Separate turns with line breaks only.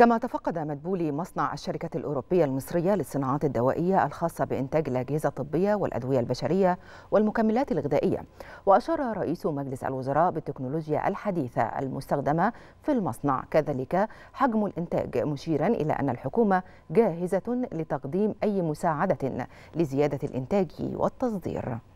كما تفقد مدبولي مصنع الشركة الأوروبية المصرية للصناعات الدوائية الخاصة بإنتاج الأجهزة الطبية والأدوية البشرية والمكملات الغذائية وأشار رئيس مجلس الوزراء بالتكنولوجيا الحديثة المستخدمة في المصنع كذلك حجم الإنتاج مشيرا إلى أن الحكومة جاهزة لتقديم أي مساعدة لزيادة الإنتاج والتصدير